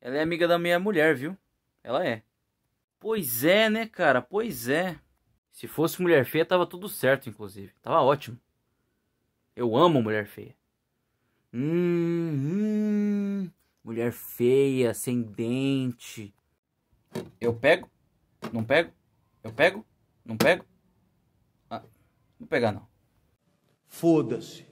Ela é amiga da minha mulher, viu? Ela é. Pois é, né, cara? Pois é. Se fosse mulher feia, tava tudo certo, inclusive. Tava ótimo. Eu amo mulher feia. Hum, hum, mulher feia, sem dente. Eu pego? Não pego? Eu pego? Não pego? Ah, não pegar não. Foda-se.